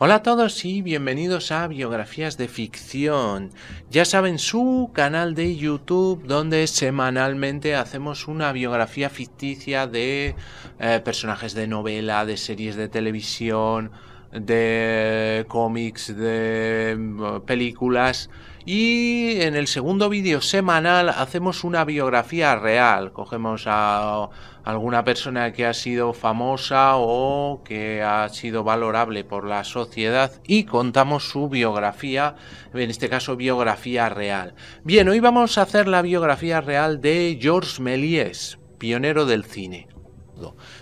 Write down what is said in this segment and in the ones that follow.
Hola a todos y bienvenidos a Biografías de Ficción. Ya saben, su canal de YouTube donde semanalmente hacemos una biografía ficticia de eh, personajes de novela, de series de televisión, de cómics, de mm, películas. Y en el segundo vídeo semanal hacemos una biografía real. Cogemos a alguna persona que ha sido famosa o que ha sido valorable por la sociedad y contamos su biografía, en este caso biografía real. Bien, hoy vamos a hacer la biografía real de Georges Méliès, pionero del cine.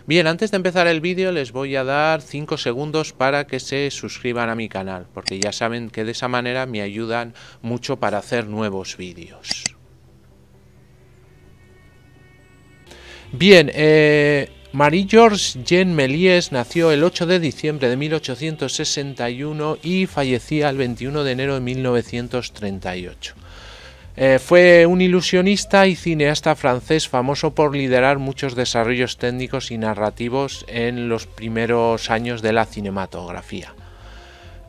Bien, antes de empezar el vídeo les voy a dar 5 segundos para que se suscriban a mi canal, porque ya saben que de esa manera me ayudan mucho para hacer nuevos vídeos. Bien, eh, Marie-Georges Jean Méliès nació el 8 de diciembre de 1861 y fallecía el 21 de enero de 1938. Eh, fue un ilusionista y cineasta francés famoso por liderar muchos desarrollos técnicos y narrativos en los primeros años de la cinematografía.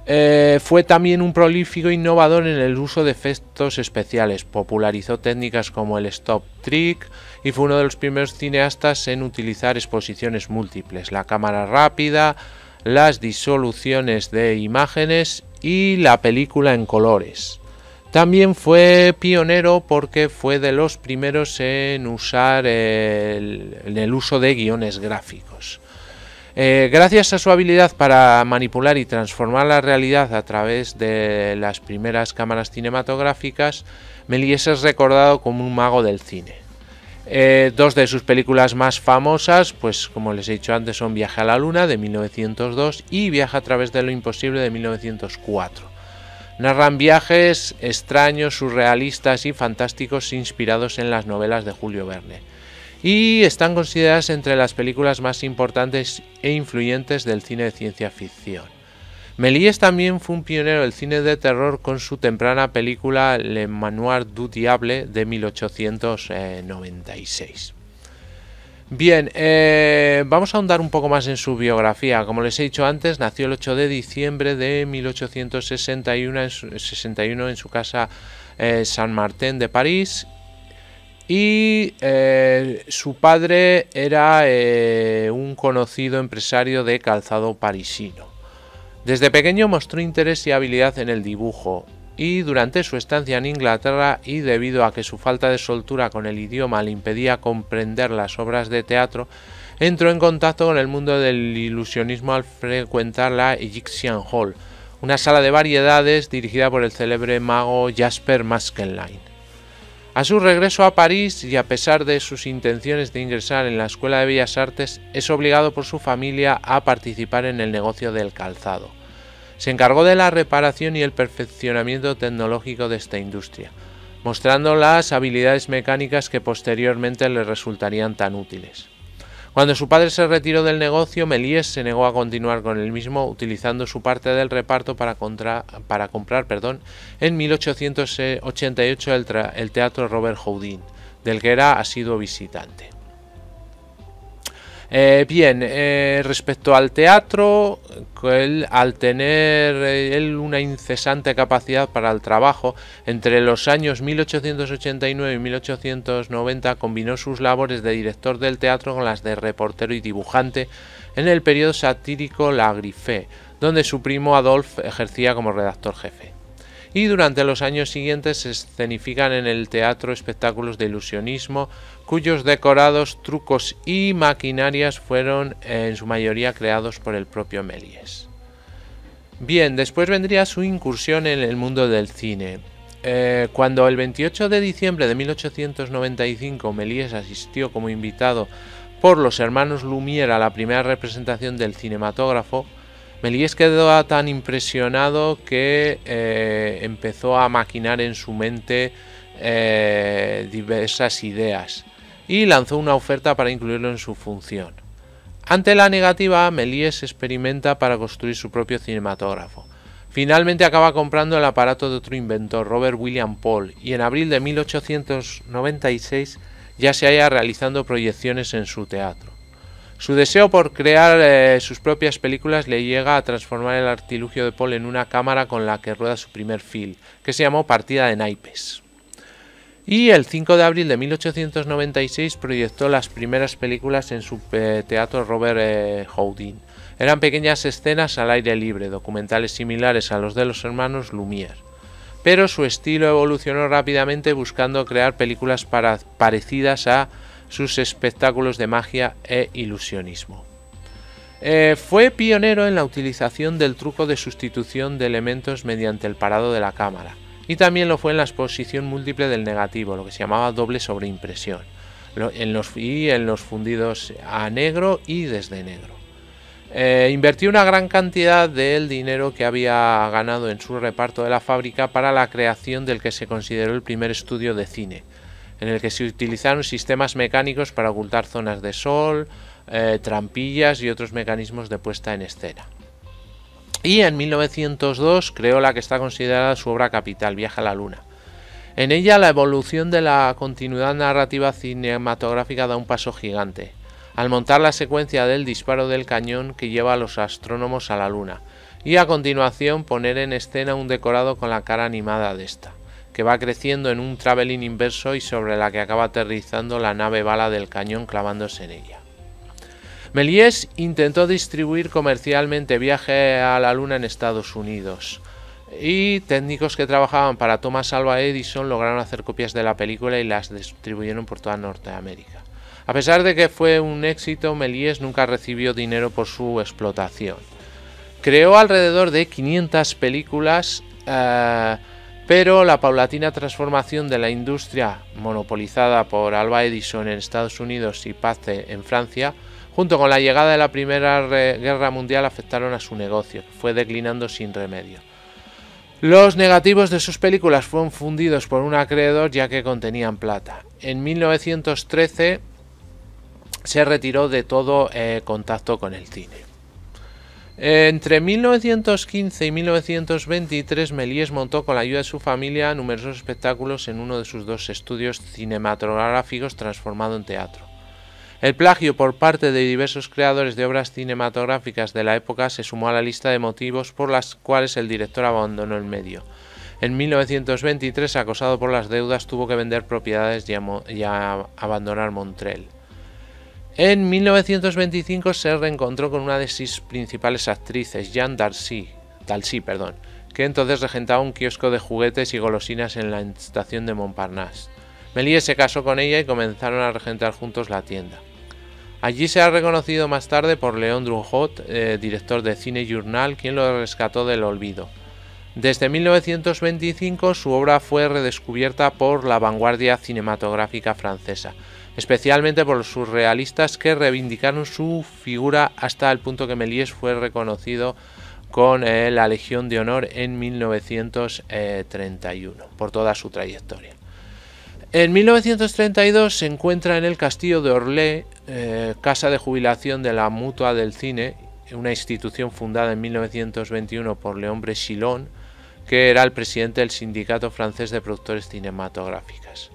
Eh, fue también un prolífico innovador en el uso de efectos especiales, popularizó técnicas como el stop trick y fue uno de los primeros cineastas en utilizar exposiciones múltiples, la cámara rápida, las disoluciones de imágenes y la película en colores. También fue pionero porque fue de los primeros en usar el, uso de guiones gráficos. Eh, gracias a su habilidad para manipular y transformar la realidad a través de las primeras cámaras cinematográficas, Méliès es recordado como un mago del cine. Eh, dos de sus películas más famosas, pues como les he dicho antes, son Viaje a la Luna de 1902 y Viaje a través de lo imposible de 1904 narran viajes extraños, surrealistas y fantásticos inspirados en las novelas de Julio Verne, y están consideradas entre las películas más importantes e influyentes del cine de ciencia ficción. Méliès también fue un pionero del cine de terror con su temprana película Le Manoir du Diable de 1896. Bien, eh, vamos a ahondar un poco más en su biografía. Como les he dicho antes, nació el 8 de diciembre de 1861 en su, 61 en su casa eh, San Martín de París y eh, su padre era un conocido empresario de calzado parisino. Desde pequeño mostró interés y habilidad en el dibujo y durante su estancia en Inglaterra y debido a que su falta de soltura con el idioma le impedía comprender las obras de teatro, entró en contacto con el mundo del ilusionismo al frecuentar la Egyptian Hall, una sala de variedades dirigida por el célebre mago Jasper Maskenline. A su regreso a París y a pesar de sus intenciones de ingresar en la Escuela de Bellas Artes, es obligado por su familia a participar en el negocio del calzado se encargó de la reparación y el perfeccionamiento tecnológico de esta industria, mostrando las habilidades mecánicas que posteriormente le resultarían tan útiles. Cuando su padre se retiró del negocio, Melies se negó a continuar con el mismo, utilizando su parte del reparto para, para comprar perdón, en 1888 el, el Teatro Robert Houdin, del que era asiduo visitante. Eh, bien, eh, respecto al teatro, al tener eh, él una incesante capacidad para el trabajo, entre los años 1889 y 1890 combinó sus labores de director del teatro con las de reportero y dibujante en el periodo satírico La Grife, donde su primo Adolf ejercía como redactor jefe y durante los años siguientes se escenifican en el teatro espectáculos de ilusionismo cuyos decorados, trucos y maquinarias fueron en su mayoría creados por el propio Méliès. Bien, después vendría su incursión en el mundo del cine. Eh, cuando el 28 de diciembre de 1895 Méliès asistió como invitado por los hermanos Lumière a la primera representación del cinematógrafo, melies quedó tan impresionado que eh, empezó a maquinar en su mente eh, diversas ideas y lanzó una oferta para incluirlo en su función. Ante la negativa, melies experimenta para construir su propio cinematógrafo. Finalmente acaba comprando el aparato de otro inventor, Robert William Paul, y en abril de 1896 ya se halla realizando proyecciones en su teatro. Su deseo por crear eh, sus propias películas le llega a transformar el artilugio de Paul en una cámara con la que rueda su primer film, que se llamó Partida de Naipes. Y el 5 de abril de 1896 proyectó las primeras películas en su eh, teatro Robert eh, Houdin. Eran pequeñas escenas al aire libre, documentales similares a los de los hermanos Lumière. Pero su estilo evolucionó rápidamente buscando crear películas parecidas a sus espectáculos de magia e ilusionismo. Eh, fue pionero en la utilización del truco de sustitución de elementos mediante el parado de la cámara, y también lo fue en la exposición múltiple del negativo, lo que se llamaba doble sobreimpresión, en y en los fundidos a negro y desde negro. Eh, Invertió una gran cantidad del dinero que había ganado en su reparto de la fábrica para la creación del que se consideró el primer estudio de cine, en el que se utilizaron sistemas mecánicos para ocultar zonas de sol, eh, trampillas y otros mecanismos de puesta en escena. Y en 1902 creó la que está considerada su obra capital, Viaja a la Luna. En ella la evolución de la continuidad narrativa cinematográfica da un paso gigante, al montar la secuencia del disparo del cañón que lleva a los astrónomos a la Luna, y a continuación poner en escena un decorado con la cara animada de esta que va creciendo en un travelling inverso y sobre la que acaba aterrizando la nave bala del cañón clavándose en ella. Méliès intentó distribuir comercialmente Viaje a la Luna en Estados Unidos, y técnicos que trabajaban para Thomas Alva Edison lograron hacer copias de la película y las distribuyeron por toda Norteamérica. A pesar de que fue un éxito, Méliès nunca recibió dinero por su explotación. Creó alrededor de 500 películas. Eh, pero la paulatina transformación de la industria monopolizada por Alba Edison en Estados Unidos y Pace en Francia, junto con la llegada de la Primera Guerra Mundial, afectaron a su negocio, que fue declinando sin remedio. Los negativos de sus películas fueron fundidos por un acreedor ya que contenían plata. En 1913 se retiró de todo eh, contacto con el cine. Entre 1915 y 1923, melies montó con la ayuda de su familia numerosos espectáculos en uno de sus dos estudios cinematográficos transformado en teatro. El plagio por parte de diversos creadores de obras cinematográficas de la época se sumó a la lista de motivos por las cuales el director abandonó el medio. En 1923, acosado por las deudas, tuvo que vender propiedades y, abandonar Montreal. En 1925 se reencontró con una de sus principales actrices, Jeanne Darcy, Darcy, perdón, que entonces regentaba un kiosco de juguetes y golosinas en la estación de Montparnasse. Méliès se casó con ella y comenzaron a regentar juntos la tienda. Allí se ha reconocido más tarde por León Drouhot, eh, director de Cine Journal, quien lo rescató del olvido. Desde 1925 su obra fue redescubierta por la vanguardia cinematográfica francesa, especialmente por los surrealistas que reivindicaron su figura hasta el punto que Méliès fue reconocido con eh, la Legión de Honor en 1931 por toda su trayectoria. En 1932 se encuentra en el castillo de Orlé, eh, casa de jubilación de la Mutua del Cine, una institución fundada en 1921 por León Brechilon, que era el presidente del Sindicato Francés de Productores Cinematográficas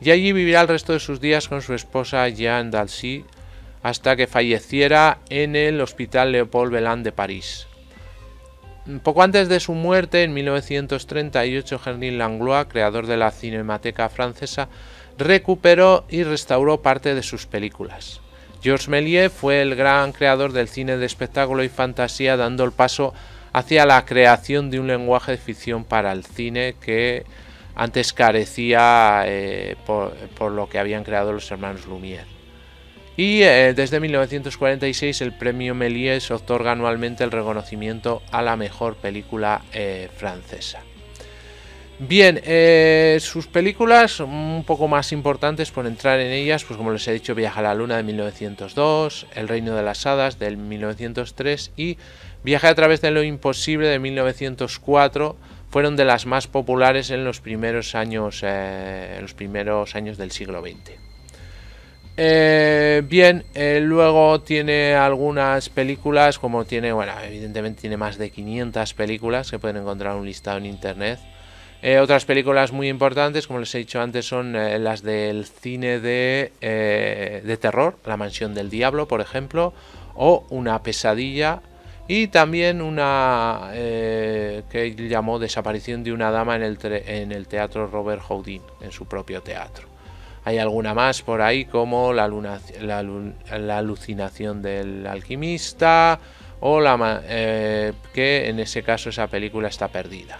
y allí vivirá el resto de sus días con su esposa Jeanne d'Alcy hasta que falleciera en el Hospital Leopold beland de París. Poco antes de su muerte, en 1938, Henri Langlois, creador de la Cinemateca francesa, recuperó y restauró parte de sus películas. Georges Méliès fue el gran creador del cine de espectáculo y fantasía, dando el paso hacia la creación de un lenguaje de ficción para el cine que antes carecía eh, por, lo que habían creado los hermanos Lumière. Y eh, desde 1946 el premio Méliès otorga anualmente el reconocimiento a la mejor película eh, francesa. Bien, sus películas un poco más importantes por entrar en ellas, pues como les he dicho, Viaja a la Luna de 1902, El Reino de las Hadas del 1903 y Viaje a través de lo Imposible de 1904 fueron de las más populares en los primeros años, eh, los primeros años del siglo XX. Eh, bien, eh, luego tiene algunas películas, como tiene, bueno, evidentemente tiene más de 500 películas que pueden encontrar un listado en internet. otras películas muy importantes, como les he dicho antes, son las del cine de, de terror, La Mansión del Diablo, por ejemplo, o Una pesadilla, y también una eh, que llamó Desaparición de una dama en el, en el teatro Robert Houdin, en su propio teatro. Hay alguna más por ahí como la, luna, la, alucinación del alquimista o la eh, que en ese caso esa película está perdida.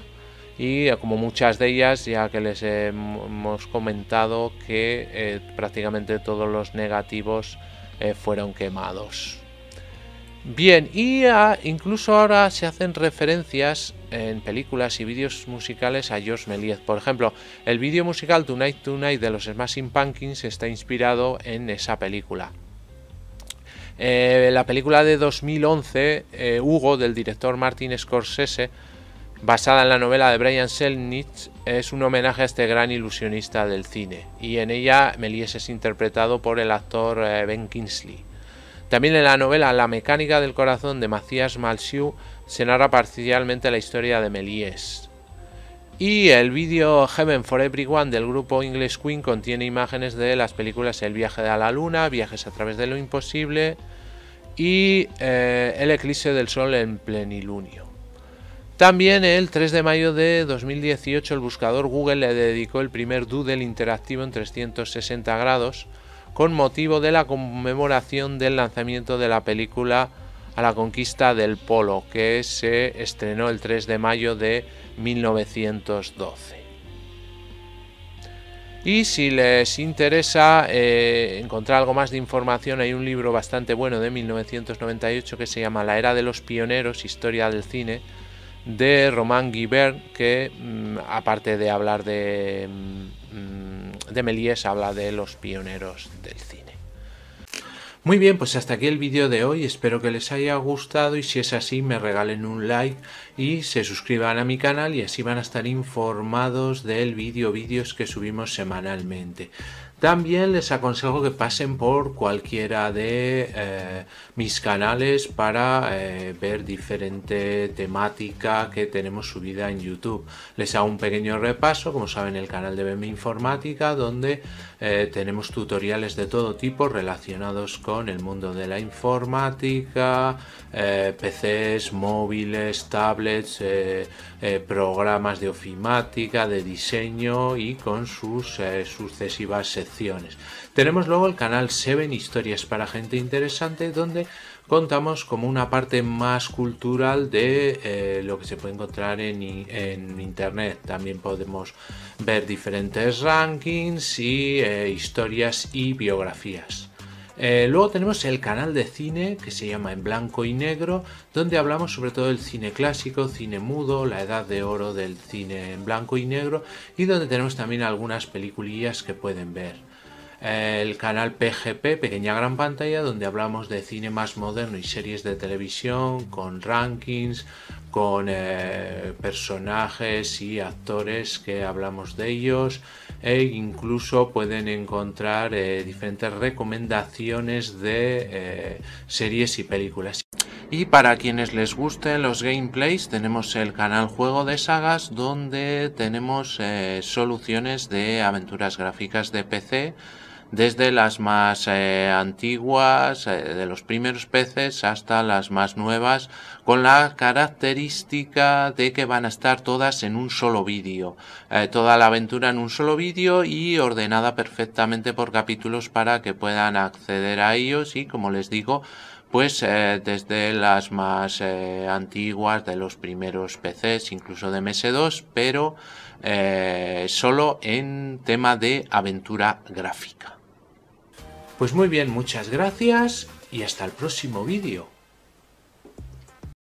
Y eh, como muchas de ellas, ya que les hemos comentado que prácticamente todos los negativos fueron quemados. Bien, y incluso ahora se hacen referencias en películas y vídeos musicales a George Méliès. Por ejemplo, el vídeo musical Tonight Tonight de los Smashing Pumpkins está inspirado en esa película. Eh, la película de 2011, eh, Hugo, del director Martin Scorsese, basada en la novela de Brian Selnitz, es un homenaje a este gran ilusionista del cine. Y en ella Meliez es interpretado por el actor eh, Ben Kingsley. También en la novela La mecánica del corazón de Macías Malsiu se narra parcialmente la historia de Méliès. Y el vídeo Heaven for Everyone del grupo English Queen contiene imágenes de las películas El viaje a la luna, Viajes a través de lo imposible y eh, El eclipse del sol en plenilunio. También el 3 de mayo de 2018 el buscador Google le dedicó el primer doodle interactivo en 360 grados con motivo de la conmemoración del lanzamiento de la película A la conquista del Polo, que se estrenó el 3 de mayo de 1912. Y si les interesa eh, encontrar algo más de información, hay un libro bastante bueno de 1998 que se llama La Era de los Pioneros, Historia del Cine, de Román Guibert, que mm, aparte de hablar de mm, de melies habla de los pioneros del cine. Muy bien, pues hasta aquí el vídeo de hoy, espero que les haya gustado y si es así me regalen un like y se suscriban a mi canal y así van a estar informados del vídeo, vídeos que subimos semanalmente. También les aconsejo que pasen por cualquiera de eh, mis canales para eh, ver diferente temática que tenemos subida en YouTube. Les hago un pequeño repaso, como saben, el canal de BM Informática, donde eh, tenemos tutoriales de todo tipo relacionados con el mundo de la informática, PCs, móviles, tablets, programas de ofimática, de diseño y con sus sucesivas secciones tenemos luego el canal 7 Historias para gente interesante donde contamos como una parte más cultural de eh, lo que se puede encontrar en, en, internet. También podemos ver diferentes rankings y eh, historias y biografías. Eh, luego tenemos el canal de cine que se llama En Blanco y Negro, donde hablamos sobre todo el cine clásico, cine mudo, la edad de oro del cine en blanco y negro y donde tenemos también algunas peliculillas que pueden ver el canal PGP, Pequeña Gran Pantalla, donde hablamos de cine más moderno y series de televisión, con rankings, con eh, personajes y actores que hablamos de ellos e incluso pueden encontrar eh, diferentes recomendaciones de eh, series y películas. Y para quienes les gusten los gameplays, tenemos el canal Juego de Sagas donde tenemos soluciones de aventuras gráficas de PC desde las más eh, antiguas, eh, de los primeros peces, hasta las más nuevas, con la característica de que van a estar todas en un solo vídeo. Eh, toda la aventura en un solo vídeo y ordenada perfectamente por capítulos para que puedan acceder a ellos y, como les digo, pues desde las más antiguas de los primeros PCs, incluso de MS2, pero solo en tema de aventura gráfica. Pues muy bien, muchas gracias y hasta el próximo vídeo.